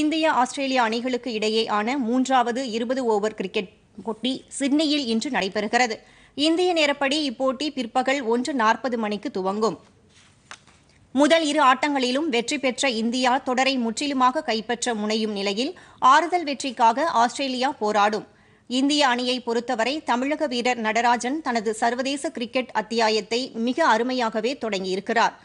India ஆஸ்திரேலிய அணிகளுக்கு இடையேயான மூன்றாவது இருபது ஓவர் கிரிக்கெட் போட்டி சிட்னியில் இன்று நடைபெறுகிறது இந்திய நேரப்படி இப்போட்டி பிற்பகல் ஒன்று நாற்பது மணிக்கு துவங்கும் முதல் இரு ஆட்டங்களிலும் வெற்றி பெற்ற இந்தியா தொடரை முற்றிலுமாக கைப்பற்ற முனையும் நிலையில் ஆறுதல் வெற்றிக்காக ஆஸ்திரேலியா போராடும் இந்திய அணியை பொறுத்தவரை தமிழக வீரர் நடராஜன் தனது சர்வதேச கிரிக்கெட் அத்தியாயத்தை மிக அருமையாகவே தொடங்கியிருக்கிறாா்